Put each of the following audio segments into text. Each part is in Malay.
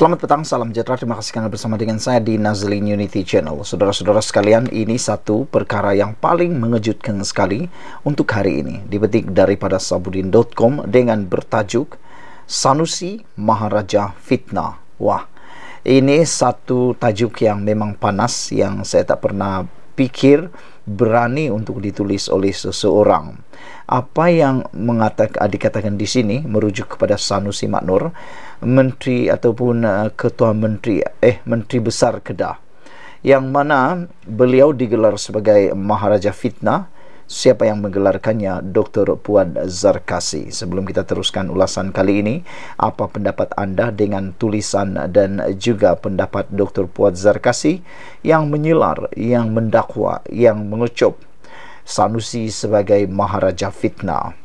Selamat petang, salam sejahtera. Terima kasih kerana bersama dengan saya di Nazlin Unity Channel. Saudara-saudara sekalian, ini satu perkara yang paling mengejutkan sekali untuk hari ini. Dibetik daripada sabudin.com dengan bertajuk Sanusi Maharaja Fitnah. Wah, ini satu tajuk yang memang panas yang saya tak pernah pikir berani untuk ditulis oleh seseorang. Apa yang mengatakan dikatakan di sini merujuk kepada Sanusi Maknur menteri ataupun uh, ketua menteri eh menteri besar Kedah yang mana beliau digelar sebagai maharaja fitnah siapa yang menggelarkannya Dr. Puan Zarkasi sebelum kita teruskan ulasan kali ini apa pendapat anda dengan tulisan dan juga pendapat Dr. Puan Zarkasi yang menyilar yang mendakwa yang mengecup Sanusi sebagai maharaja fitnah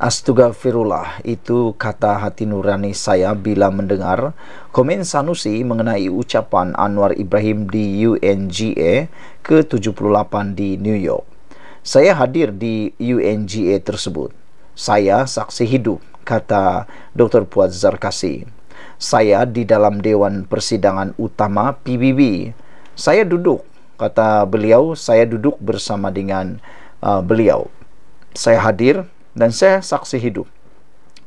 Astagfirullah itu kata hati nurani saya bila mendengar komen Sanusi mengenai ucapan Anwar Ibrahim di UNGA ke-78 di New York. Saya hadir di UNGA tersebut. Saya saksi hidup, kata Dr. Puat Zarkasi. Saya di dalam Dewan Persidangan Utama PBB. Saya duduk, kata beliau, saya duduk bersama dengan uh, beliau. Saya hadir, dan saya saksi hidup.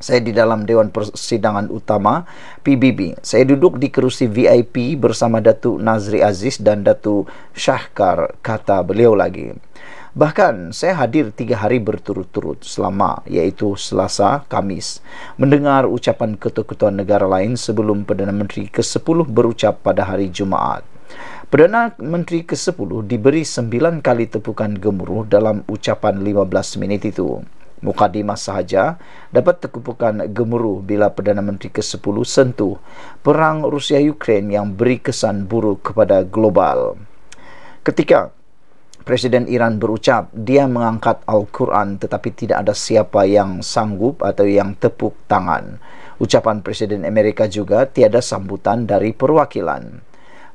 Saya di dalam Dewan Persidangan Utama PBB. Saya duduk di kerusi VIP bersama Datuk Nazri Aziz dan Datuk Syahkar kata beliau lagi. Bahkan saya hadir tiga hari berturut-turut selama iaitu Selasa, Kamis mendengar ucapan ketua-ketua negara lain sebelum Perdana Menteri ke-10 berucap pada hari Jumaat. Perdana Menteri ke-10 diberi sembilan kali tepukan gemuruh dalam ucapan 15 minit itu mukadimah sahaja dapat terkumpulkan gemuruh bila Perdana Menteri ke-10 sentuh perang Rusia-Ukraine yang beri kesan buruk kepada global. Ketika Presiden Iran berucap dia mengangkat Al-Quran tetapi tidak ada siapa yang sanggup atau yang tepuk tangan. Ucapan Presiden Amerika juga tiada sambutan dari perwakilan.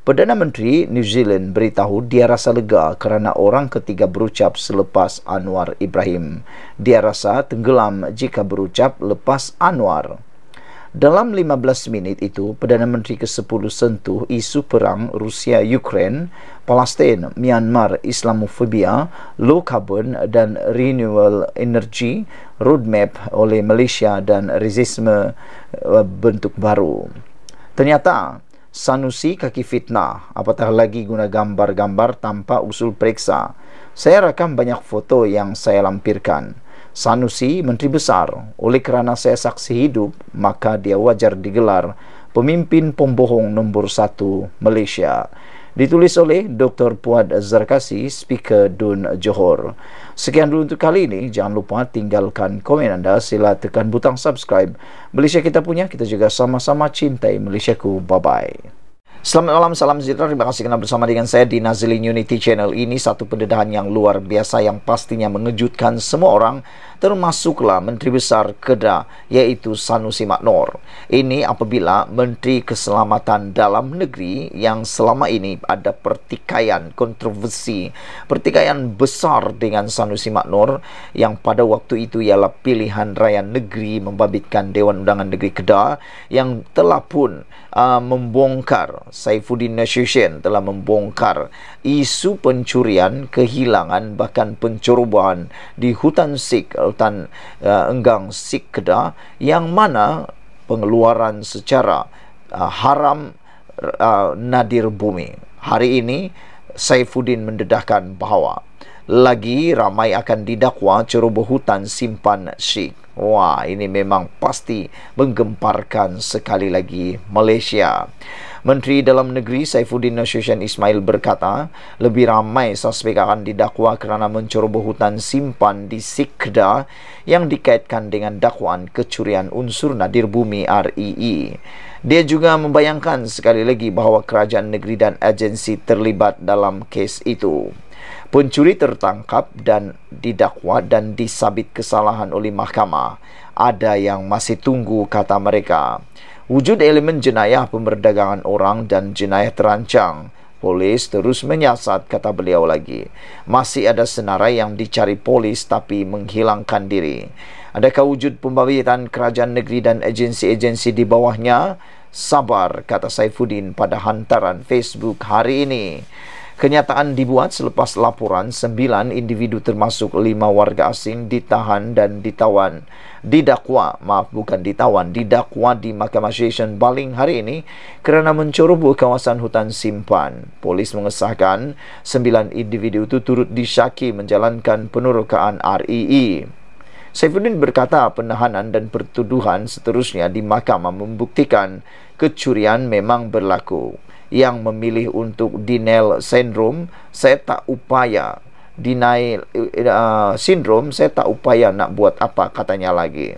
Perdana Menteri New Zealand beritahu dia rasa lega kerana orang ketiga berucap selepas Anwar Ibrahim. Dia rasa tenggelam jika berucap lepas Anwar. Dalam 15 minit itu, Perdana Menteri ke-10 sentuh isu perang rusia ukrain Palestin, Myanmar, Islamofobia, low carbon dan renewal energy, roadmap oleh Malaysia dan resisme eh, bentuk baru. Ternyata, Sanusi kaki fitnah Apatah lagi guna gambar-gambar tanpa usul periksa Saya rakam banyak foto yang saya lampirkan Sanusi menteri besar Oleh kerana saya saksi hidup Maka dia wajar digelar Pemimpin pembohong nombor satu Malaysia ditulis oleh Dr. Puad Zarkasi, Speaker Dun Johor. Sekian dulu untuk kali ini. Jangan lupa tinggalkan komen anda. Sila tekan butang subscribe. Malaysia kita punya, kita juga sama-sama cintai Malaysia ku. Bye-bye. Selamat malam, salam sejahtera. Terima kasih kerana bersama dengan saya di Nazilin Unity Channel ini. Satu pendedahan yang luar biasa yang pastinya mengejutkan semua orang termasuklah Menteri Besar Kedah iaitu Sanusi Maknor. Ini apabila Menteri Keselamatan Dalam Negeri yang selama ini ada pertikaian kontroversi, pertikaian besar dengan Sanusi Maknor yang pada waktu itu ialah pilihan raya negeri membabitkan Dewan Undangan Negeri Kedah yang telah pun uh, membongkar Saifuddin Nasution telah membongkar isu pencurian, kehilangan bahkan pencerobohan di hutan Sik, hutan uh, Enggang Sik Kedah yang mana pengeluaran secara uh, haram uh, nadir bumi. Hari ini Saifuddin mendedahkan bahawa lagi ramai akan didakwa ceroboh hutan simpan Sik. Wah, ini memang pasti menggemparkan sekali lagi Malaysia. Menteri Dalam Negeri Saifuddin Nasution Ismail berkata, lebih ramai suspek akan didakwa kerana menceroboh hutan simpan di Sikda yang dikaitkan dengan dakwaan kecurian unsur nadir bumi RII. E e. Dia juga membayangkan sekali lagi bahawa kerajaan negeri dan agensi terlibat dalam kes itu. Pencuri tertangkap dan didakwa dan disabit kesalahan oleh mahkamah. Ada yang masih tunggu kata mereka wujud elemen jenayah pemberdagangan orang dan jenayah terancang. Polis terus menyiasat kata beliau lagi. Masih ada senarai yang dicari polis tapi menghilangkan diri. Adakah wujud pembabitan kerajaan negeri dan agensi-agensi di bawahnya? Sabar kata Saifuddin pada hantaran Facebook hari ini. Kenyataan dibuat selepas laporan sembilan individu termasuk lima warga asing ditahan dan ditawan. Didakwa, maaf bukan ditawan, didakwa di Mahkamah Station Baling hari ini kerana mencoroboh kawasan hutan simpan. Polis mengesahkan sembilan individu itu turut disyaki menjalankan penurukan RII. E e. Saifuddin berkata penahanan dan pertuduhan seterusnya di mahkamah membuktikan kecurian memang berlaku yang memilih untuk denial syndrome saya tak upaya denial uh, syndrome saya tak upaya nak buat apa katanya lagi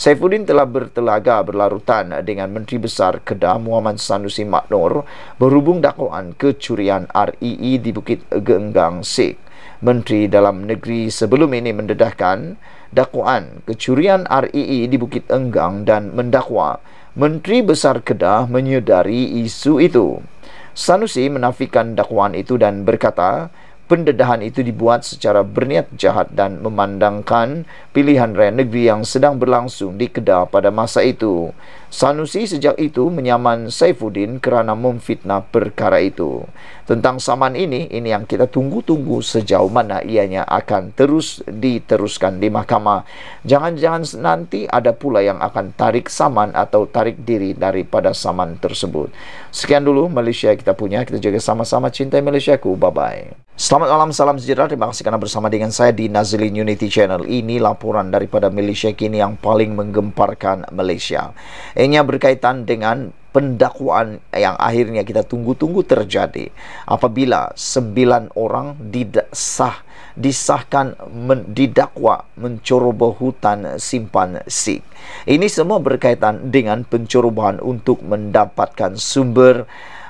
Saifuddin telah bertelaga berlarutan dengan Menteri Besar Kedah Muhammad Sanusi Maknur berhubung dakwaan kecurian RII di Bukit Genggang Sik. Menteri Dalam Negeri sebelum ini mendedahkan dakwaan kecurian REE di Bukit Enggang dan mendakwa Menteri Besar Kedah menyedari isu itu. Sanusi menafikan dakwaan itu dan berkata, pendedahan itu dibuat secara berniat jahat dan memandangkan pilihan raya negeri yang sedang berlangsung di Kedah pada masa itu. Sanusi sejak itu menyaman Saifuddin kerana memfitnah perkara itu. Tentang saman ini, ini yang kita tunggu-tunggu sejauh mana ianya akan terus diteruskan di mahkamah. Jangan-jangan nanti ada pula yang akan tarik saman atau tarik diri daripada saman tersebut. Sekian dulu Malaysia kita punya. Kita jaga sama-sama cintai Malaysia ku. Bye-bye. Selamat malam, salam sejahtera. Terima kasih kerana bersama dengan saya di Nazilin Unity Channel. Ini laporan daripada Malaysia kini yang paling menggemparkan Malaysia. Ini berkaitan dengan pendakwaan yang akhirnya kita tunggu-tunggu terjadi apabila sembilan orang didesah, disahkan men, didakwa mencoroboh hutan simpan SIG. Ini semua berkaitan dengan pencorobohan untuk mendapatkan sumber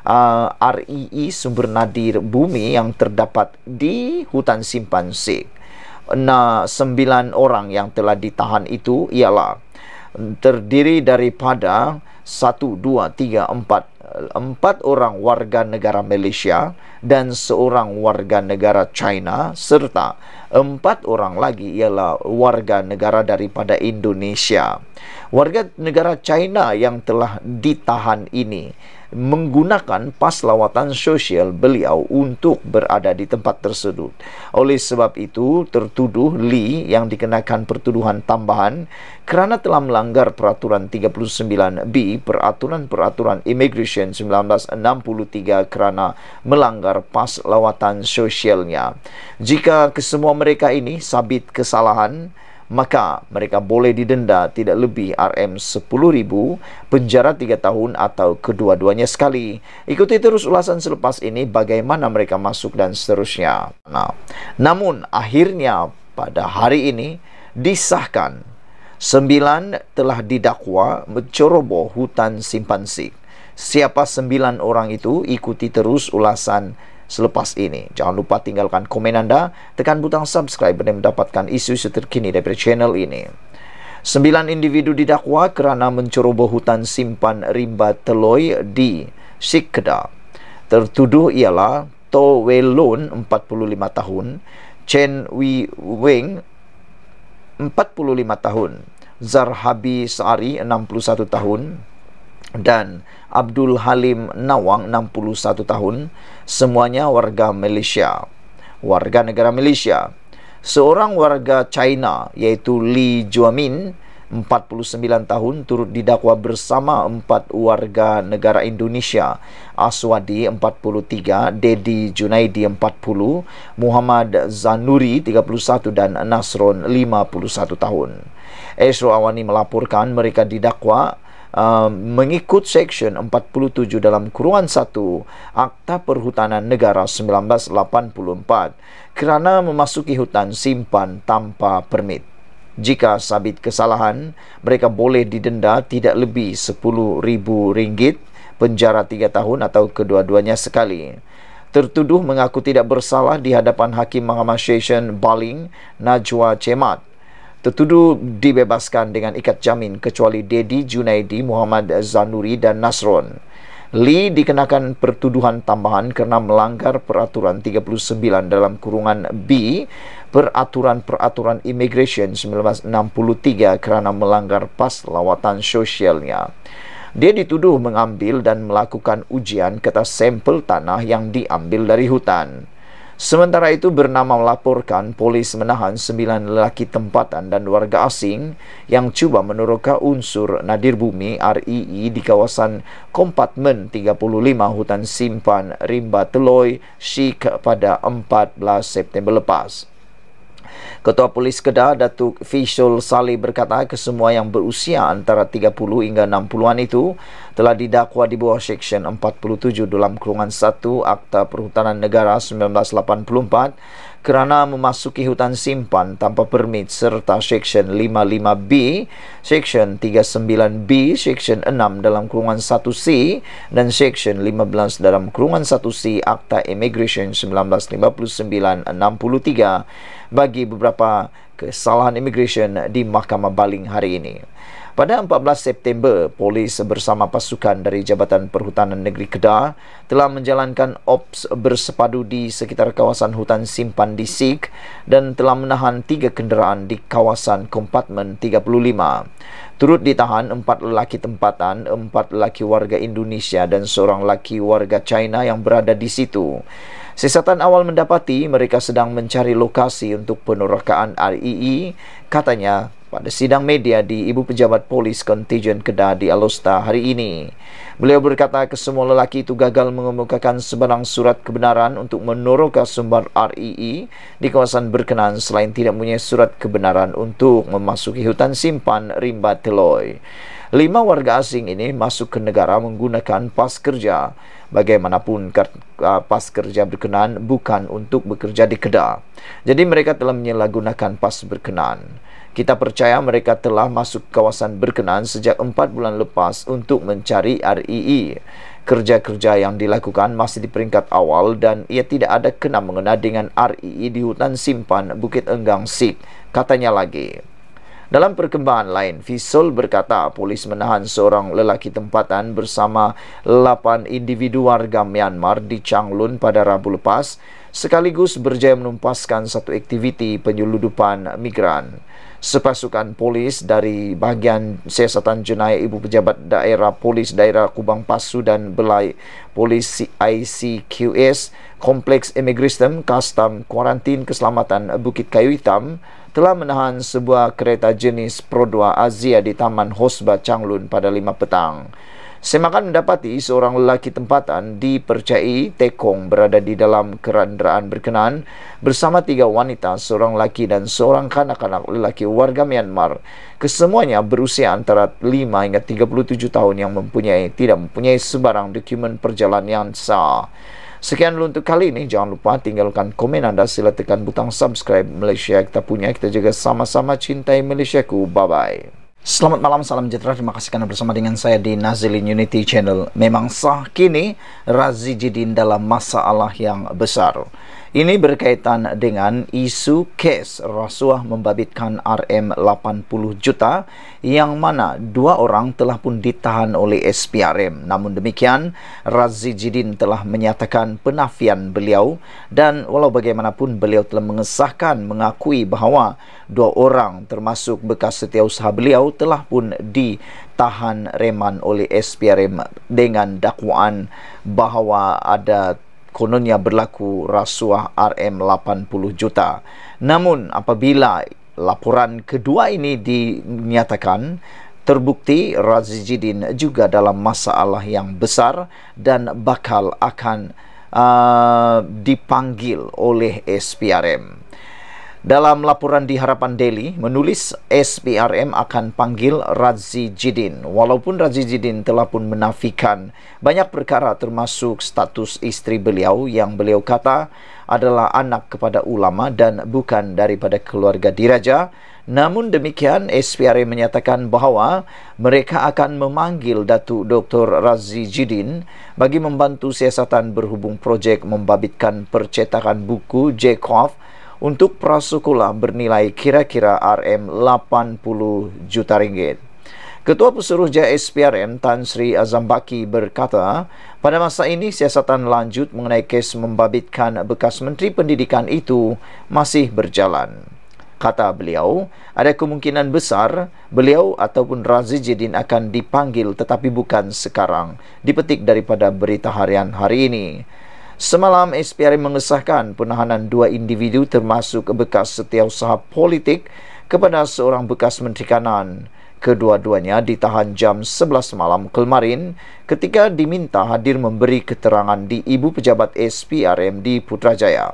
uh, ah, REE e, sumber nadir bumi yang terdapat di hutan simpan SIG. Nah, sembilan orang yang telah ditahan itu ialah terdiri daripada satu, dua, tiga, empat empat orang warga negara Malaysia dan seorang warga negara China serta empat orang lagi ialah warga negara daripada Indonesia. Warga negara China yang telah ditahan ini menggunakan pas lawatan sosial beliau untuk berada di tempat tersebut. Oleh sebab itu, tertuduh Lee yang dikenakan pertuduhan tambahan kerana telah melanggar peraturan 39B peraturan-peraturan immigration 1963 kerana melanggar pas lawatan sosialnya. Jika kesemua mereka ini sabit kesalahan, maka mereka boleh didenda tidak lebih RM10,000 penjara 3 tahun atau kedua-duanya sekali. Ikuti terus ulasan selepas ini bagaimana mereka masuk dan seterusnya. Nah, namun akhirnya pada hari ini disahkan sembilan telah didakwa menceroboh hutan simpansi. Siapa sembilan orang itu ikuti terus ulasan selepas selepas ini. Jangan lupa tinggalkan komen anda, tekan butang subscribe dan mendapatkan isu-isu terkini dari channel ini. Sembilan individu didakwa kerana menceroboh hutan simpan rimba teloi di Sikeda. Tertuduh ialah To Welon, 45 tahun, Chen Wei Weng, 45 tahun, Zarhabi Sari, 61 tahun, dan Abdul Halim Nawang 61 tahun semuanya warga Malaysia warga negara Malaysia seorang warga China iaitu Li Juamin 49 tahun turut didakwa bersama empat warga negara Indonesia Aswadi 43, Dedi Junaidi 40, Muhammad Zanuri 31 dan Nasron 51 tahun. Esro Awani melaporkan mereka didakwa Um, mengikut Seksyen 47 dalam Kuruan 1 Akta Perhutanan Negara 1984 kerana memasuki hutan simpan tanpa permit. Jika sabit kesalahan, mereka boleh didenda tidak lebih RM10,000 penjara 3 tahun atau kedua-duanya sekali. Tertuduh mengaku tidak bersalah di hadapan Hakim Mahkamah Session Baling, Najwa Cemat tertuduh dibebaskan dengan ikat jamin kecuali Dedi Junaidi Muhammad Zanuri dan Nasron. Lee dikenakan pertuduhan tambahan kerana melanggar peraturan 39 dalam kurungan B peraturan-peraturan immigration 1963 kerana melanggar pas lawatan sosialnya. Dia dituduh mengambil dan melakukan ujian kertas sampel tanah yang diambil dari hutan. Sementara itu bernama melaporkan polis menahan sembilan lelaki tempatan dan warga asing yang cuba menurunkan unsur nadir bumi RII di kawasan kompartmen 35 hutan simpan Rimba teloy Sheikh pada 14 September lepas. Ketua Polis Kedah Datuk Fisul Salih berkata kesemua yang berusia antara 30 hingga 60-an itu telah didakwa di bawah Seksyen 47 dalam kurungan 1 Akta Perhutanan Negara 1984 kerana memasuki hutan simpan tanpa permit serta Seksyen 55B, Seksyen 39B, Seksyen 6 dalam kurungan 1C dan Seksyen 15 dalam kurungan 1C Akta Immigration 1959 63 bagi beberapa kesalahan immigration di Mahkamah Baling hari ini. Pada 14 September, polis bersama pasukan dari Jabatan Perhutanan Negeri Kedah telah menjalankan ops bersepadu di sekitar kawasan hutan simpan di Sik dan telah menahan tiga kenderaan di kawasan kompartmen 35. Turut ditahan empat lelaki tempatan, empat lelaki warga Indonesia dan seorang lelaki warga China yang berada di situ. Sesatan awal mendapati mereka sedang mencari lokasi untuk penerokaan RII, katanya pada sidang media di Ibu Pejabat Polis Kontijen Kedah di Alosta hari ini. Beliau berkata kesemua lelaki itu gagal mengemukakan sebarang surat kebenaran untuk menoroka sumber RII di kawasan berkenan selain tidak mempunyai surat kebenaran untuk memasuki hutan simpan Rimba Teloy. Lima warga asing ini masuk ke negara menggunakan pas kerja. Bagaimanapun uh, pas kerja berkenan bukan untuk bekerja di Kedah. Jadi mereka telah menyalahgunakan pas berkenan. Kita percaya mereka telah masuk kawasan berkenaan sejak 4 bulan lepas untuk mencari REE. E. Kerja-kerja yang dilakukan masih di peringkat awal dan ia tidak ada kena mengena dengan REE e di hutan simpan Bukit Enggang Sik, katanya lagi. Dalam perkembangan lain, Fisul berkata polis menahan seorang lelaki tempatan bersama 8 individu warga Myanmar di Changlun pada Rabu lepas sekaligus berjaya menumpaskan satu aktiviti penyeludupan migran. Sepasukan polis dari bahagian siasatan jenayah ibu pejabat daerah polis daerah Kubang Pasu dan Belai polis ICQS Kompleks Immigration Custom Quarantine Keselamatan Bukit Kayu Hitam telah menahan sebuah kereta jenis Pro 2 Asia di Taman Hosba Changlun pada lima petang. Semakan mendapati seorang lelaki tempatan dipercayai tekong berada di dalam kerandaan berkenaan bersama tiga wanita, seorang lelaki dan seorang kanak-kanak lelaki warga Myanmar. Kesemuanya berusia antara 5 hingga 37 tahun yang mempunyai tidak mempunyai sebarang dokumen perjalanan sah. Sekian dulu untuk kali ini. Jangan lupa tinggalkan komen anda. Sila tekan butang subscribe Malaysia kita punya. Kita juga sama-sama cintai Malaysia ku. Bye-bye. Selamat malam, salam sejahtera. Terima kasih kerana bersama dengan saya di Nazilin Unity Channel. Memang sah kini Razi Jidin dalam masalah yang besar. Ini berkaitan dengan isu kes rasuah membabitkan RM80 juta yang mana dua orang telah pun ditahan oleh SPRM. Namun demikian, Razi Jidin telah menyatakan penafian beliau dan walau bagaimanapun beliau telah mengesahkan mengakui bahawa dua orang termasuk bekas setiausaha beliau telah pun ditahan reman oleh SPRM dengan dakwaan bahawa ada kononnya berlaku rasuah RM80 juta. Namun apabila laporan kedua ini dinyatakan terbukti Razizuddin juga dalam masalah yang besar dan bakal akan uh, dipanggil oleh SPRM. Dalam laporan di Harapan Daily, menulis SPRM akan panggil Razi Jidin. Walaupun Razi Jidin telah pun menafikan banyak perkara termasuk status istri beliau yang beliau kata adalah anak kepada ulama dan bukan daripada keluarga diraja. Namun demikian, SPRM menyatakan bahawa mereka akan memanggil Datuk Dr. Razi Jidin bagi membantu siasatan berhubung projek membabitkan percetakan buku Jekov untuk prasukula bernilai kira-kira RM80 juta. ringgit. Ketua Pesuruh JSPRM Tan Sri Azam Baki berkata, pada masa ini siasatan lanjut mengenai kes membabitkan bekas Menteri Pendidikan itu masih berjalan. Kata beliau, ada kemungkinan besar beliau ataupun Razijidin akan dipanggil tetapi bukan sekarang, dipetik daripada berita harian hari ini. Semalam SPRM mengesahkan penahanan dua individu termasuk bekas setiausaha politik kepada seorang bekas menteri kanan. Kedua-duanya ditahan jam 11 malam kemarin ketika diminta hadir memberi keterangan di ibu pejabat SPRM di Putrajaya.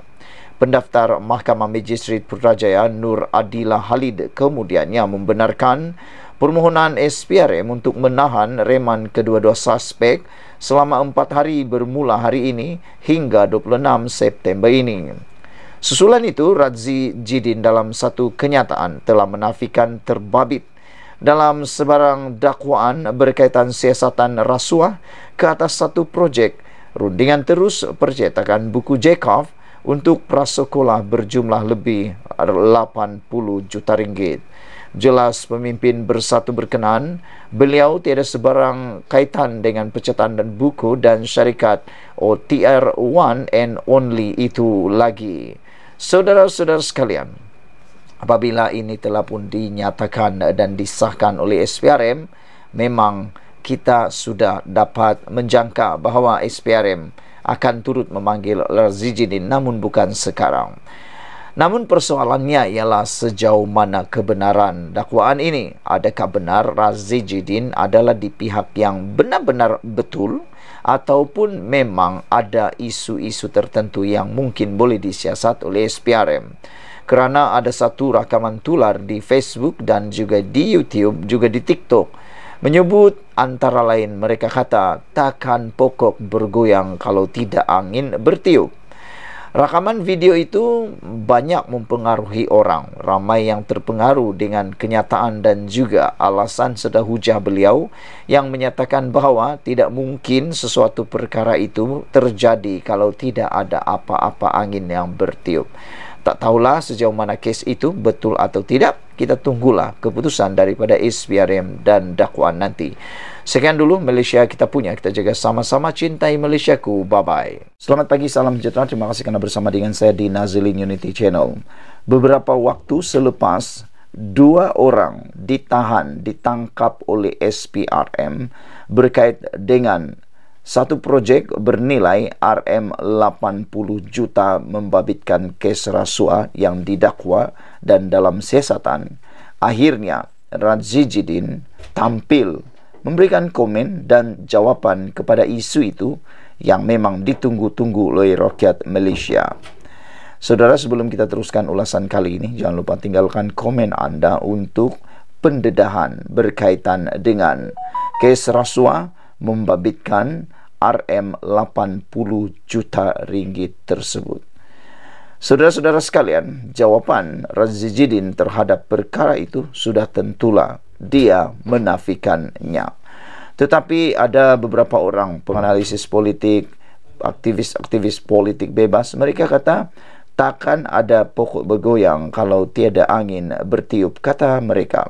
Pendaftar Mahkamah Majistret Putrajaya Nur Adila Halid kemudiannya membenarkan permohonan SPRM untuk menahan reman kedua-dua suspek selama empat hari bermula hari ini hingga 26 September ini. Susulan itu, Radzi Jidin dalam satu kenyataan telah menafikan terbabit dalam sebarang dakwaan berkaitan siasatan rasuah ke atas satu projek rundingan terus percetakan buku Jekov untuk prasekolah berjumlah lebih 80 juta ringgit jelas pemimpin bersatu berkenan beliau tiada sebarang kaitan dengan pecatan dan buku dan syarikat OTR oh, One and Only itu lagi saudara-saudara sekalian apabila ini telah pun dinyatakan dan disahkan oleh SPRM memang kita sudah dapat menjangka bahawa SPRM akan turut memanggil Razijidin namun bukan sekarang Namun persoalannya ialah sejauh mana kebenaran dakwaan ini. Adakah benar Jidin adalah di pihak yang benar-benar betul ataupun memang ada isu-isu tertentu yang mungkin boleh disiasat oleh SPRM? Kerana ada satu rakaman tular di Facebook dan juga di YouTube juga di TikTok menyebut antara lain mereka kata takkan pokok bergoyang kalau tidak angin bertiup. Rakaman video itu banyak mempengaruhi orang. Ramai yang terpengaruh dengan kenyataan dan juga alasan sedah hujah beliau yang menyatakan bahawa tidak mungkin sesuatu perkara itu terjadi kalau tidak ada apa-apa angin yang bertiup. Tak tahulah sejauh mana kes itu betul atau tidak. Kita tunggulah keputusan daripada SPRM dan dakwaan nanti. Sekian dulu Malaysia kita punya. Kita jaga sama-sama cintai Malaysia ku. Bye-bye. Selamat pagi, salam sejahtera. Terima kasih kerana bersama dengan saya di Nazilin Unity Channel. Beberapa waktu selepas, dua orang ditahan, ditangkap oleh SPRM berkait dengan satu projek bernilai RM80 juta membabitkan kes rasuah yang didakwa dan dalam siasatan akhirnya Razijidin tampil memberikan komen dan jawapan kepada isu itu yang memang ditunggu-tunggu oleh rakyat Malaysia. Saudara, sebelum kita teruskan ulasan kali ini, jangan lupa tinggalkan komen anda untuk pendedahan berkaitan dengan kes rasuah membabitkan RM80 juta ringgit tersebut. Saudara-saudara sekalian, jawapan Razizidin terhadap perkara itu sudah tentulah dia menafikannya. Tetapi ada beberapa orang penganalisis politik, aktivis-aktivis politik bebas, mereka kata takkan ada pokok bergoyang kalau tiada angin bertiup, kata mereka.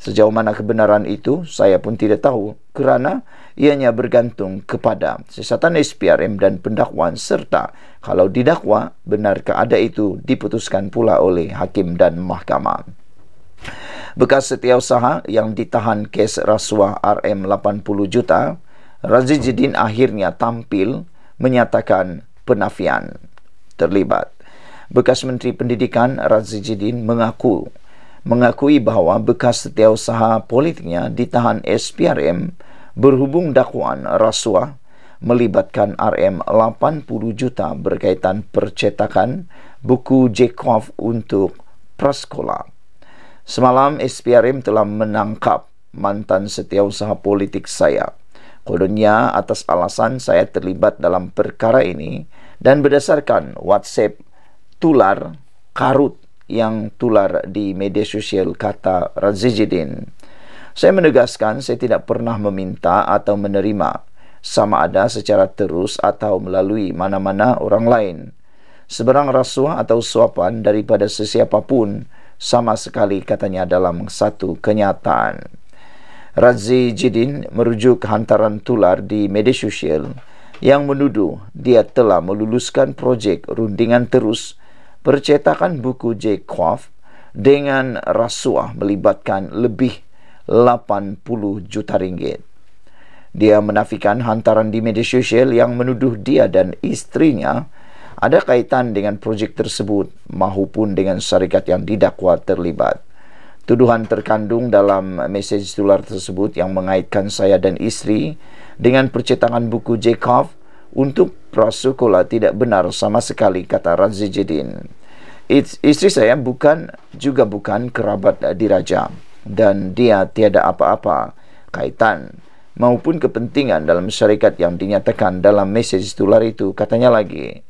Sejauh mana kebenaran itu, saya pun tidak tahu kerana ianya bergantung kepada sesatan SPRM dan pendakwaan serta kalau didakwa, benarkah ada itu diputuskan pula oleh hakim dan mahkamah bekas setiausaha yang ditahan kes rasuah RM80 juta, Razizuddin akhirnya tampil menyatakan penafian terlibat. Bekas Menteri Pendidikan Razizuddin mengaku mengakui bahawa bekas setiausaha politiknya ditahan SPRM berhubung dakwaan rasuah melibatkan RM80 juta berkaitan percetakan buku Jekov untuk prasekolah. Semalam SPRM telah menangkap mantan setiausaha politik saya. Kodonya atas alasan saya terlibat dalam perkara ini dan berdasarkan WhatsApp tular karut yang tular di media sosial kata Razizidin. Saya menegaskan saya tidak pernah meminta atau menerima sama ada secara terus atau melalui mana-mana orang lain. Seberang rasuah atau suapan daripada sesiapa sama sekali katanya dalam satu kenyataan. Razi Jidin merujuk hantaran tular di media sosial yang menuduh dia telah meluluskan projek rundingan terus percetakan buku J. Kwaf dengan rasuah melibatkan lebih 80 juta ringgit. Dia menafikan hantaran di media sosial yang menuduh dia dan istrinya ada kaitan dengan projek tersebut mahupun dengan syarikat yang didakwa terlibat. Tuduhan terkandung dalam mesej tular tersebut yang mengaitkan saya dan istri dengan percetakan buku Jacob untuk prasukola tidak benar sama sekali kata Razi Jedin. Istri saya bukan juga bukan kerabat diraja dan dia tiada apa-apa kaitan maupun kepentingan dalam syarikat yang dinyatakan dalam mesej tular itu katanya lagi.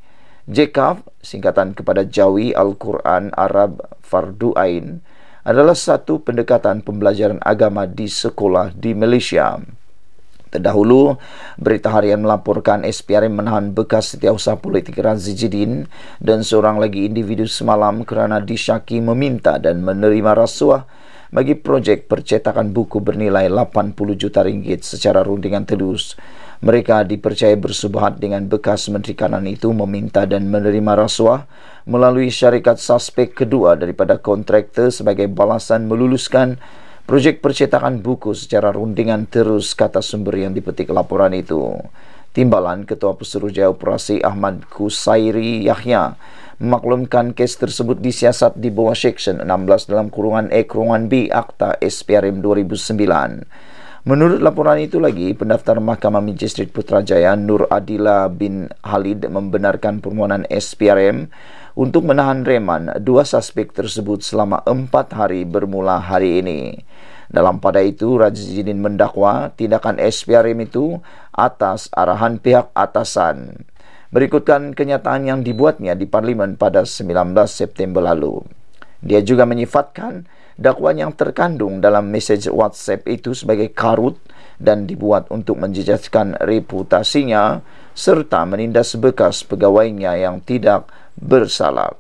JKAF singkatan kepada Jawi Al-Quran Arab Fardu Ain adalah satu pendekatan pembelajaran agama di sekolah di Malaysia. Terdahulu, berita harian melaporkan SPRM menahan bekas setiausaha politik Razijidin dan seorang lagi individu semalam kerana disyaki meminta dan menerima rasuah bagi projek percetakan buku bernilai 80 juta ringgit secara rundingan terus. Mereka dipercaya bersubhat dengan bekas menteri kanan itu meminta dan menerima rasuah melalui syarikat suspek kedua daripada kontraktor sebagai balasan meluluskan projek percetakan buku secara rundingan terus kata sumber yang dipetik laporan itu. Timbalan Ketua Pesuruhjaya Operasi Ahmad Kusairi Yahya maklumkan kes tersebut disiasat di bawah Seksyen 16 dalam kurungan E kurungan B Akta SPRM 2009. Menurut laporan itu lagi, pendaftar Mahkamah Majistret Putrajaya Nur Adila bin Halid membenarkan permohonan SPRM untuk menahan reman dua suspek tersebut selama empat hari bermula hari ini. Dalam pada itu, Raja Jinin mendakwa tindakan SPRM itu atas arahan pihak atasan. Berikutkan kenyataan yang dibuatnya di Parlimen pada 19 September lalu. Dia juga menyifatkan, dakwaan yang terkandung dalam message WhatsApp itu sebagai karut dan dibuat untuk menjejaskan reputasinya serta menindas bekas pegawainya yang tidak bersalah.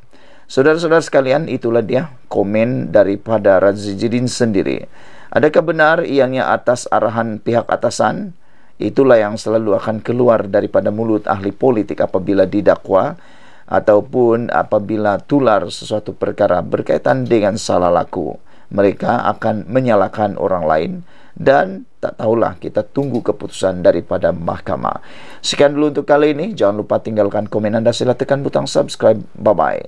Saudara-saudara sekalian, itulah dia komen daripada Razijidin sendiri. Adakah benar ianya atas arahan pihak atasan? Itulah yang selalu akan keluar daripada mulut ahli politik apabila didakwa ataupun apabila tular sesuatu perkara berkaitan dengan salah laku mereka akan menyalahkan orang lain dan tak tahulah kita tunggu keputusan daripada mahkamah sekian dulu untuk kali ini jangan lupa tinggalkan komen anda sila tekan butang subscribe bye bye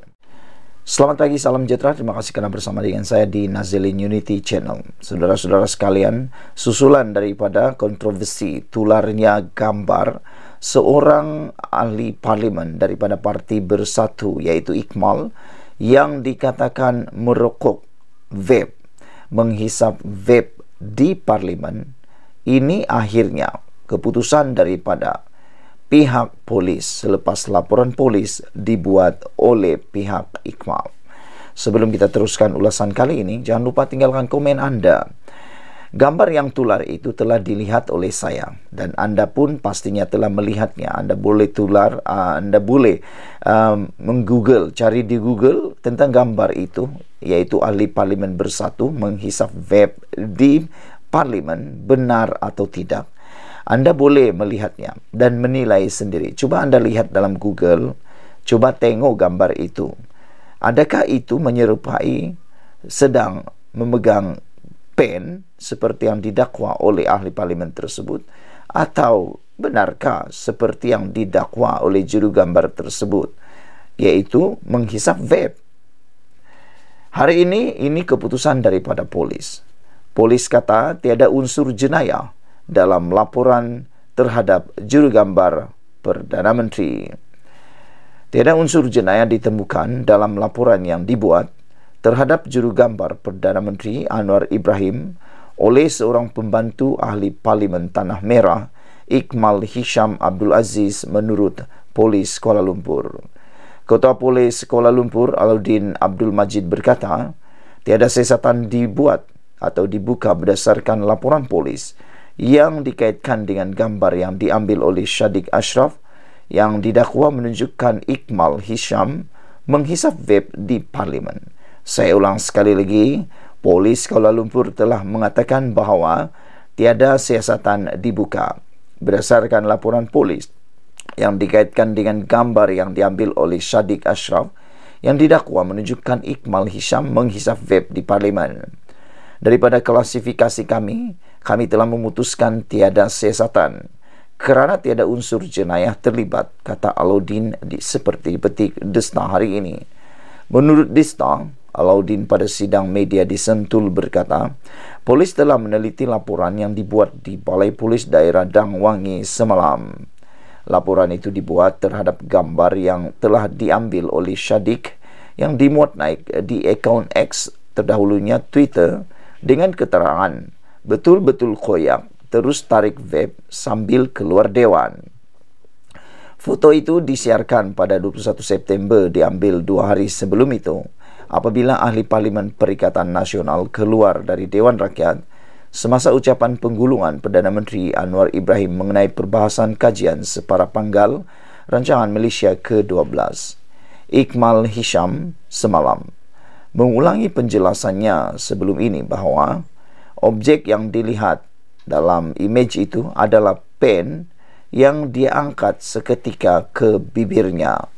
Selamat pagi, salam sejahtera. Terima kasih kerana bersama dengan saya di Nazilin Unity Channel. Saudara-saudara sekalian, susulan daripada kontroversi tularnya gambar seorang ahli parlimen daripada parti bersatu iaitu Iqmal yang dikatakan merokok vape menghisap vape di parlimen ini akhirnya keputusan daripada pihak polis selepas laporan polis dibuat oleh pihak Iqmal. Sebelum kita teruskan ulasan kali ini, jangan lupa tinggalkan komen anda Gambar yang tular itu telah dilihat oleh saya dan anda pun pastinya telah melihatnya. Anda boleh tular, uh, anda boleh um, menggoogle, cari di Google tentang gambar itu, yaitu ahli parlimen bersatu menghisap web di parlimen benar atau tidak. Anda boleh melihatnya dan menilai sendiri. Cuba anda lihat dalam Google, cuba tengok gambar itu. Adakah itu menyerupai sedang memegang pen seperti yang didakwa oleh ahli parlimen tersebut atau benarkah seperti yang didakwa oleh juru gambar tersebut yaitu menghisap vape hari ini ini keputusan daripada polis polis kata tiada unsur jenayah dalam laporan terhadap juru gambar perdana menteri tiada unsur jenayah ditemukan dalam laporan yang dibuat terhadap jurugambar Perdana Menteri Anwar Ibrahim oleh seorang pembantu ahli Parlimen Tanah Merah Ikmal Hisham Abdul Aziz menurut Polis Kuala Lumpur. Ketua Polis Kuala Lumpur Aluddin Abdul Majid berkata, tiada siasatan dibuat atau dibuka berdasarkan laporan polis yang dikaitkan dengan gambar yang diambil oleh Syadik Ashraf yang didakwa menunjukkan Ikmal Hisham menghisap vape di parlimen. Saya ulang sekali lagi, polis Kuala Lumpur telah mengatakan bahawa tiada siasatan dibuka. Berdasarkan laporan polis yang dikaitkan dengan gambar yang diambil oleh Syadik Ashraf yang didakwa menunjukkan Iqmal Hisham menghisap vape di parlimen. Daripada klasifikasi kami, kami telah memutuskan tiada siasatan kerana tiada unsur jenayah terlibat, kata Aludin di seperti petik Desta hari ini. Menurut Desta, Alauddin pada sidang media di Sentul berkata, polis telah meneliti laporan yang dibuat di Balai Polis Daerah Dang Wangi semalam. Laporan itu dibuat terhadap gambar yang telah diambil oleh Syadik yang dimuat naik di akaun X terdahulunya Twitter dengan keterangan betul-betul koyak terus tarik web sambil keluar dewan. Foto itu disiarkan pada 21 September diambil dua hari sebelum itu apabila ahli parlimen Perikatan Nasional keluar dari Dewan Rakyat semasa ucapan penggulungan Perdana Menteri Anwar Ibrahim mengenai perbahasan kajian separa panggal rancangan Malaysia ke-12. Iqmal Hisham semalam mengulangi penjelasannya sebelum ini bahawa objek yang dilihat dalam imej itu adalah pen yang diangkat seketika ke bibirnya.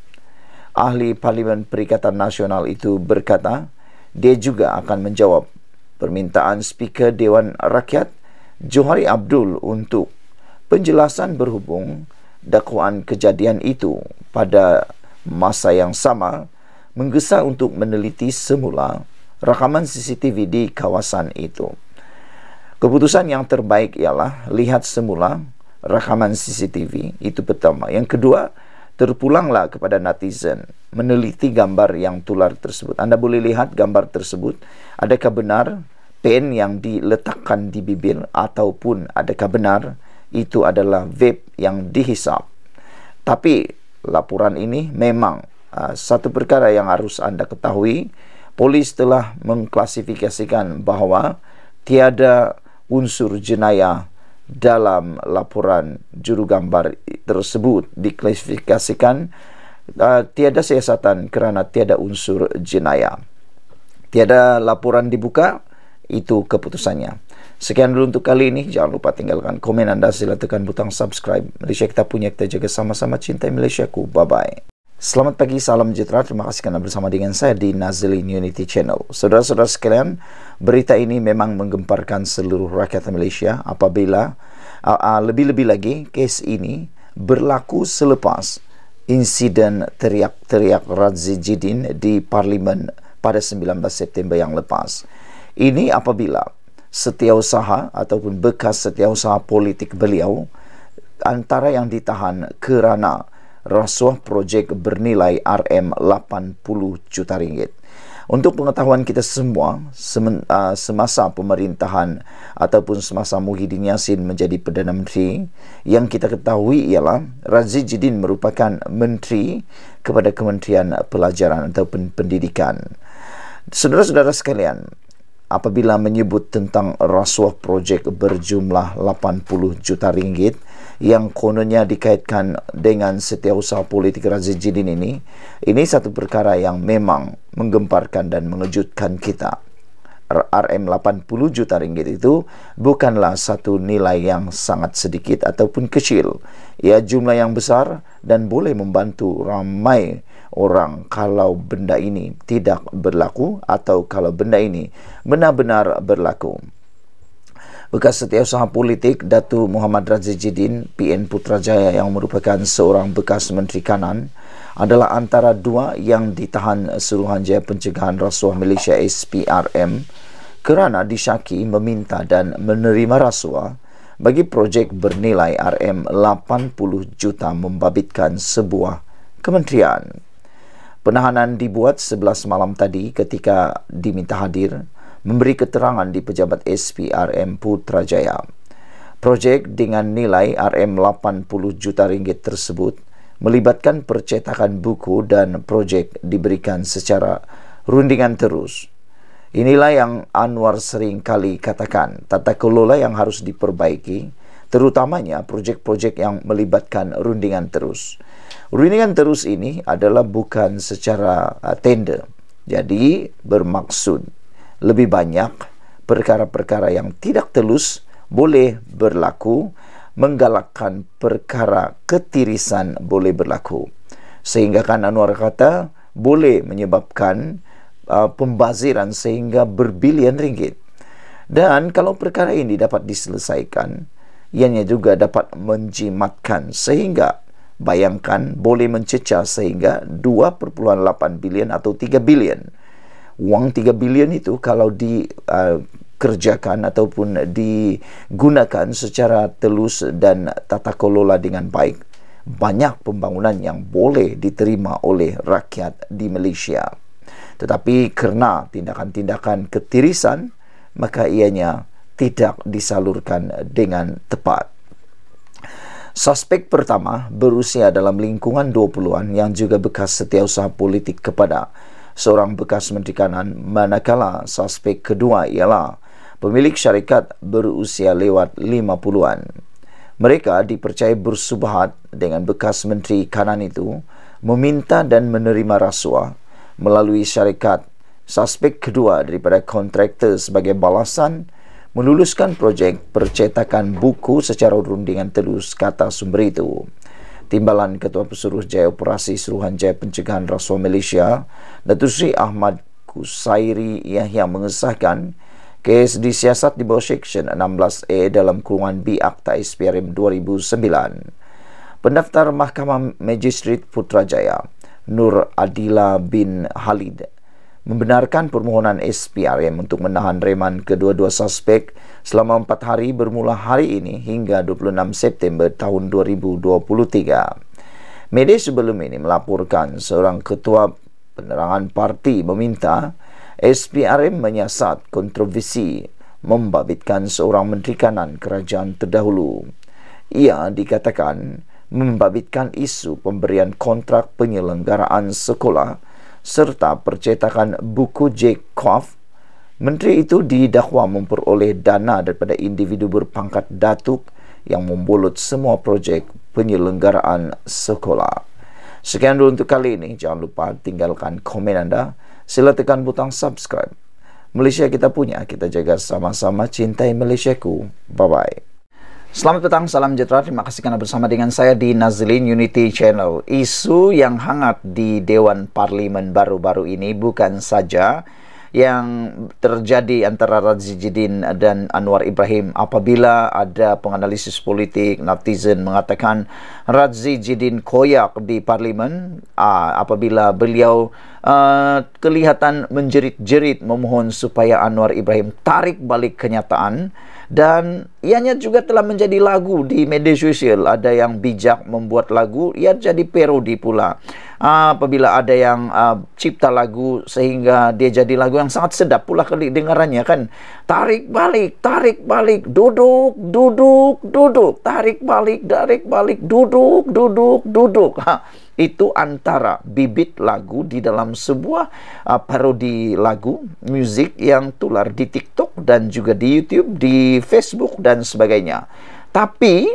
Ahli Parlimen Perikatan Nasional itu berkata dia juga akan menjawab permintaan Speaker Dewan Rakyat Johari Abdul untuk penjelasan berhubung dakwaan kejadian itu pada masa yang sama menggesa untuk meneliti semula rakaman CCTV di kawasan itu. Keputusan yang terbaik ialah lihat semula rakaman CCTV itu pertama. Yang kedua, terpulanglah kepada netizen meneliti gambar yang tular tersebut. Anda boleh lihat gambar tersebut. Adakah benar pen yang diletakkan di bibir ataupun adakah benar itu adalah vape yang dihisap? Tapi laporan ini memang uh, satu perkara yang harus anda ketahui. Polis telah mengklasifikasikan bahawa tiada unsur jenayah dalam laporan juru gambar tersebut diklasifikasikan uh, tiada siasatan kerana tiada unsur jenayah. Tiada laporan dibuka, itu keputusannya. Sekian dulu untuk kali ini. Jangan lupa tinggalkan komen anda. Sila tekan butang subscribe. Malaysia kita punya, kita jaga sama-sama. Cintai Malaysia ku. Bye-bye. Selamat pagi, salam sejahtera. Terima kasih kerana bersama dengan saya di Nazli Unity Channel. Saudara-saudara sekalian, berita ini memang menggemparkan seluruh rakyat Malaysia apabila uh, uh, lebih-lebih lagi kes ini berlaku selepas insiden teriak-teriak Razi Jidin di Parlimen pada 19 September yang lepas. Ini apabila setiausaha ataupun bekas setiausaha politik beliau antara yang ditahan kerana rasuah projek bernilai RM80 juta ringgit. Untuk pengetahuan kita semua, uh, semasa pemerintahan ataupun semasa Muhyiddin Yassin menjadi Perdana Menteri, yang kita ketahui ialah Razi Jidin merupakan menteri kepada Kementerian Pelajaran ataupun Pendidikan. Saudara-saudara sekalian, apabila menyebut tentang rasuah projek berjumlah 80 juta ringgit, yang kononnya dikaitkan dengan setiausaha politik Razi Jidin ini, ini satu perkara yang memang menggemparkan dan mengejutkan kita. RM80 juta ringgit itu bukanlah satu nilai yang sangat sedikit ataupun kecil. Ia jumlah yang besar dan boleh membantu ramai orang kalau benda ini tidak berlaku atau kalau benda ini benar-benar berlaku bekas setiausaha politik Datu Muhammad Razizuddin PN Putrajaya yang merupakan seorang bekas menteri kanan adalah antara dua yang ditahan Suruhanjaya Pencegahan Rasuah Malaysia SPRM kerana disyaki meminta dan menerima rasuah bagi projek bernilai RM80 juta membabitkan sebuah kementerian. Penahanan dibuat 11 malam tadi ketika diminta hadir memberi keterangan di pejabat SPRM Putrajaya. Proyek dengan nilai RM 80 juta ringgit tersebut melibatkan percetakan buku dan proyek diberikan secara rundingan terus. Inilah yang Anwar sering kali katakan, tata kelola yang harus diperbaiki, terutamanya proyek-proyek yang melibatkan rundingan terus. Rundingan terus ini adalah bukan secara eh, tender, jadi bermaksud lebih banyak perkara-perkara yang tidak telus boleh berlaku menggalakkan perkara ketirisan boleh berlaku sehingga kan Anwar kata boleh menyebabkan uh, pembaziran sehingga berbilion ringgit dan kalau perkara ini dapat diselesaikan ianya juga dapat menjimatkan sehingga bayangkan boleh mencecah sehingga 2.8 bilion atau 3 bilion wang 3 bilion itu kalau di uh, kerjakan ataupun digunakan secara telus dan tata kelola dengan baik banyak pembangunan yang boleh diterima oleh rakyat di Malaysia tetapi kerana tindakan-tindakan ketirisan maka ianya tidak disalurkan dengan tepat Suspek pertama berusia dalam lingkungan 20-an yang juga bekas setiausaha politik kepada seorang bekas menteri kanan manakala suspek kedua ialah pemilik syarikat berusia lewat lima puluhan. Mereka dipercayai bersubahat dengan bekas menteri kanan itu meminta dan menerima rasuah melalui syarikat suspek kedua daripada kontraktor sebagai balasan meluluskan projek percetakan buku secara rundingan telus kata sumber itu. Timbalan Ketua Pesuruh Jaya Operasi Suruhan Jaya Pencegahan Rasuah Malaysia Datuk Sri Ahmad Kusairi Yahya mengesahkan kes disiasat di bawah Seksyen 16A dalam kurungan B Akta SPRM 2009. Pendaftar Mahkamah Magistrate Putrajaya Nur Adila bin Halid membenarkan permohonan SPRM untuk menahan reman kedua-dua suspek selama empat hari bermula hari ini hingga 26 September tahun 2023. Media sebelum ini melaporkan seorang ketua penerangan parti meminta SPRM menyiasat kontroversi membabitkan seorang menteri kanan kerajaan terdahulu. Ia dikatakan membabitkan isu pemberian kontrak penyelenggaraan sekolah serta percetakan buku J. Koff, menteri itu didakwa memperoleh dana daripada individu berpangkat datuk yang membulut semua projek penyelenggaraan sekolah. Sekian dulu untuk kali ini. Jangan lupa tinggalkan komen anda. Sila tekan butang subscribe. Malaysia kita punya, kita jaga sama-sama cintai Malaysia ku. Bye-bye. Selamat petang, salam sejahtera. Terima kasih kerana bersama dengan saya di Nazlin Unity Channel. Isu yang hangat di Dewan Parlimen baru-baru ini bukan saja yang terjadi antara Jidin dan Anwar Ibrahim apabila ada penganalisis politik netizen mengatakan Jidin koyak di parlimen uh, apabila beliau uh, kelihatan menjerit-jerit memohon supaya Anwar Ibrahim tarik balik kenyataan dan ianya juga telah menjadi lagu di media sosial ada yang bijak membuat lagu ia jadi parodi pula apabila ada yang uh, cipta lagu sehingga dia jadi lagu yang sangat sedap pula kali dengarannya kan tarik balik tarik balik duduk duduk duduk tarik balik tarik balik duduk duduk duduk ha, itu antara bibit lagu di dalam sebuah uh, parodi lagu musik yang tular di TikTok dan juga di YouTube di Facebook dan sebagainya tapi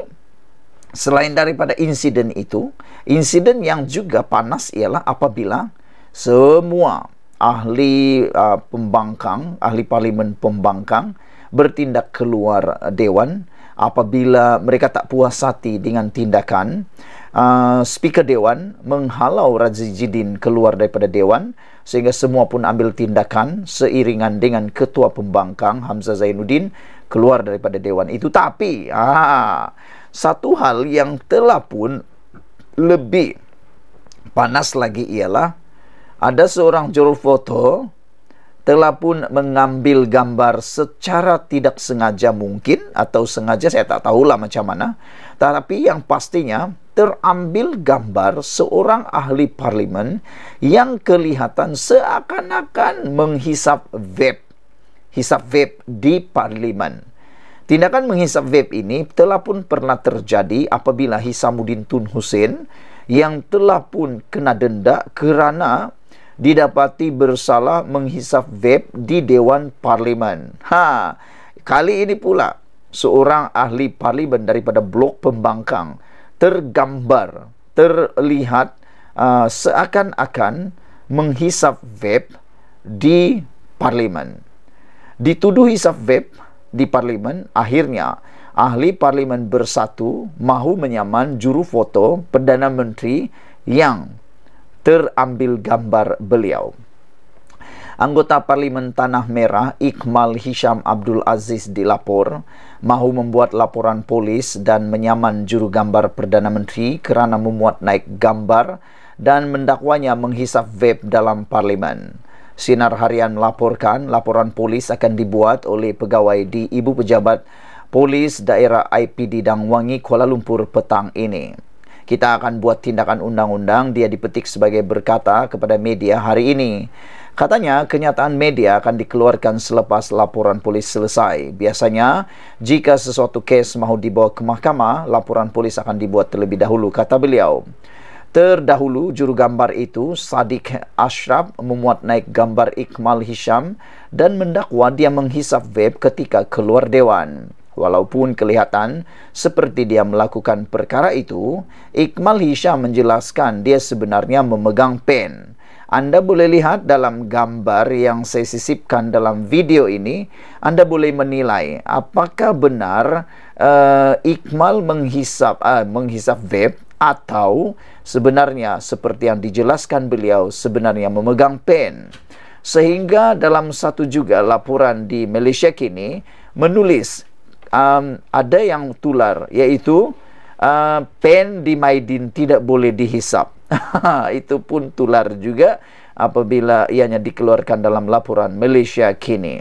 selain daripada insiden itu, insiden yang juga panas ialah apabila semua ahli uh, pembangkang, ahli parlimen pembangkang bertindak keluar uh, dewan apabila mereka tak puas hati dengan tindakan uh, speaker dewan menghalau Raja Jidin keluar daripada dewan sehingga semua pun ambil tindakan seiringan dengan ketua pembangkang Hamzah Zainuddin keluar daripada dewan itu tapi ah satu hal yang telah pun lebih panas lagi ialah ada seorang juru foto telah pun mengambil gambar secara tidak sengaja mungkin atau sengaja saya tak tahu lah macam mana tetapi yang pastinya terambil gambar seorang ahli parlimen yang kelihatan seakan-akan menghisap vape hisap vape di parlimen Tindakan menghisap vape ini telah pun pernah terjadi apabila Hisamuddin Tun Hussein yang telah pun kena denda kerana didapati bersalah menghisap vape di Dewan Parlimen. Ha, kali ini pula seorang ahli parlimen daripada blok pembangkang tergambar, terlihat uh, seakan-akan menghisap vape di parlimen. Dituduh hisap vape di parlimen akhirnya ahli parlimen bersatu mahu menyaman juru foto Perdana Menteri yang terambil gambar beliau. Anggota Parlimen Tanah Merah Iqmal Hisham Abdul Aziz dilapor mahu membuat laporan polis dan menyaman juru gambar Perdana Menteri kerana memuat naik gambar dan mendakwanya menghisap vape dalam parlimen. Sinar Harian melaporkan laporan polis akan dibuat oleh pegawai di Ibu Pejabat Polis Daerah IPD Dangwangi Kuala Lumpur petang ini. Kita akan buat tindakan undang-undang dia dipetik sebagai berkata kepada media hari ini. Katanya kenyataan media akan dikeluarkan selepas laporan polis selesai. Biasanya jika sesuatu kes mahu dibawa ke mahkamah, laporan polis akan dibuat terlebih dahulu kata beliau. Terdahulu juru gambar itu Sadiq Ashraf memuat naik gambar Iqmal Hisham dan mendakwa dia menghisap web ketika keluar dewan. Walaupun kelihatan seperti dia melakukan perkara itu, Iqmal Hisham menjelaskan dia sebenarnya memegang pen. Anda boleh lihat dalam gambar yang saya sisipkan dalam video ini, Anda boleh menilai apakah benar uh, Iqmal menghisap uh, menghisap web atau sebenarnya seperti yang dijelaskan beliau sebenarnya memegang pen sehingga dalam satu juga laporan di Malaysia kini menulis um, ada yang tular yaitu uh, pen di Maidin tidak boleh dihisap itu pun tular juga apabila ianya dikeluarkan dalam laporan Malaysia kini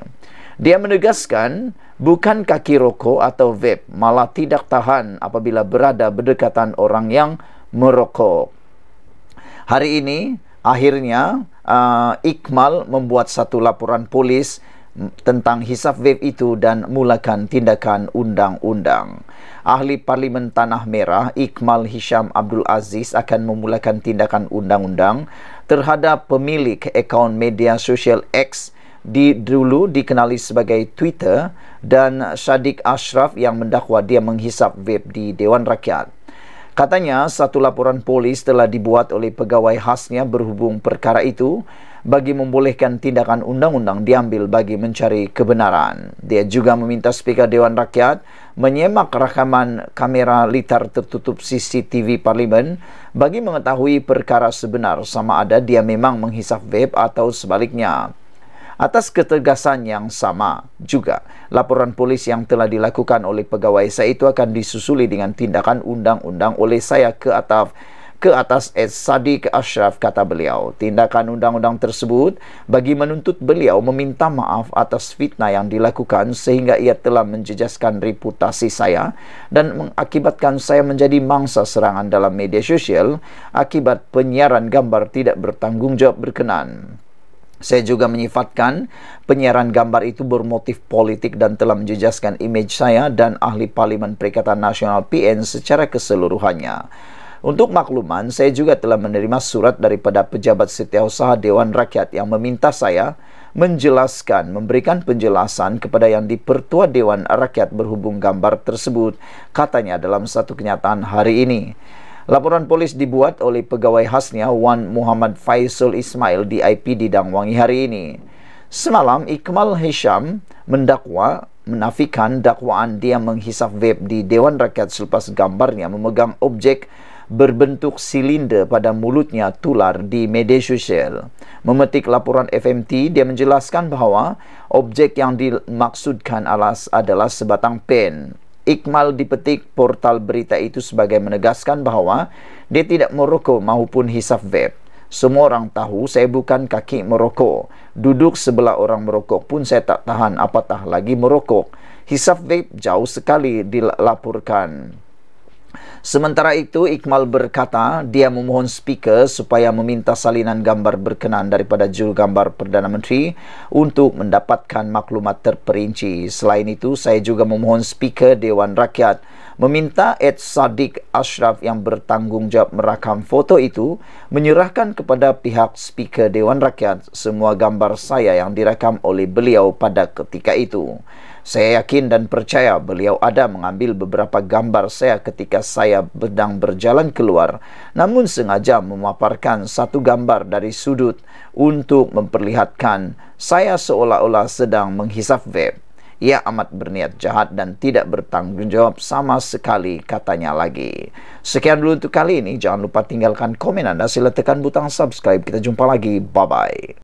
dia menegaskan bukan kaki rokok atau vape malah tidak tahan apabila berada berdekatan orang yang merokok. Hari ini akhirnya uh, Iqmal membuat satu laporan polis tentang hisap vape itu dan mulakan tindakan undang-undang. Ahli Parlimen Tanah Merah Iqmal Hisham Abdul Aziz akan memulakan tindakan undang-undang terhadap pemilik akaun media sosial X di dulu dikenali sebagai Twitter dan Sadiq Ashraf yang mendakwa dia menghisap vape di Dewan Rakyat. Katanya satu laporan polis telah dibuat oleh pegawai khasnya berhubung perkara itu bagi membolehkan tindakan undang-undang diambil bagi mencari kebenaran. Dia juga meminta Speaker Dewan Rakyat menyemak rakaman kamera litar tertutup CCTV Parlimen bagi mengetahui perkara sebenar sama ada dia memang menghisap vape atau sebaliknya. Atas ketegasan yang sama juga, laporan polis yang telah dilakukan oleh pegawai saya itu akan disusuli dengan tindakan undang-undang oleh saya ke atas ke atas S. Sadiq Ashraf kata beliau. Tindakan undang-undang tersebut bagi menuntut beliau meminta maaf atas fitnah yang dilakukan sehingga ia telah menjejaskan reputasi saya dan mengakibatkan saya menjadi mangsa serangan dalam media sosial akibat penyiaran gambar tidak bertanggungjawab berkenan. Saya juga menyifatkan penyiaran gambar itu bermotif politik dan telah menjejaskan image saya dan ahli Parlimen Perikatan Nasional PN secara keseluruhannya. Untuk makluman, saya juga telah menerima surat daripada pejabat setiausaha Dewan Rakyat yang meminta saya menjelaskan, memberikan penjelasan kepada yang dipertua Dewan Rakyat berhubung gambar tersebut, katanya dalam satu kenyataan hari ini. Laporan polis dibuat oleh pegawai khasnya Wan Muhammad Faisal Ismail di IPD Dangwangi hari ini. Semalam, Iqmal Hisham mendakwa menafikan dakwaan dia menghisap web di Dewan Rakyat selepas gambarnya memegang objek berbentuk silinder pada mulutnya tular di media sosial. Memetik laporan FMT, dia menjelaskan bahawa objek yang dimaksudkan alas adalah sebatang pen. Iqmal dipetik portal berita itu sebagai menegaskan bahawa dia tidak merokok maupun hisap vape. Semua orang tahu saya bukan kaki merokok. Duduk sebelah orang merokok pun saya tak tahan apatah lagi merokok. Hisap vape jauh sekali dilaporkan. Sementara itu, Iqmal berkata dia memohon speaker supaya meminta salinan gambar berkenaan daripada jurugambar Perdana Menteri untuk mendapatkan maklumat terperinci. Selain itu, saya juga memohon speaker Dewan Rakyat meminta Ed Sadiq Ashraf yang bertanggungjawab merakam foto itu menyerahkan kepada pihak speaker Dewan Rakyat semua gambar saya yang direkam oleh beliau pada ketika itu. Saya yakin dan percaya beliau ada mengambil beberapa gambar saya ketika saya sedang berjalan keluar, namun sengaja memaparkan satu gambar dari sudut untuk memperlihatkan saya seolah-olah sedang menghisap web. Ia amat berniat jahat dan tidak bertanggungjawab sama sekali katanya lagi. Sekian dulu untuk kali ini. Jangan lupa tinggalkan komen anda. Sila tekan butang subscribe. Kita jumpa lagi. Bye-bye.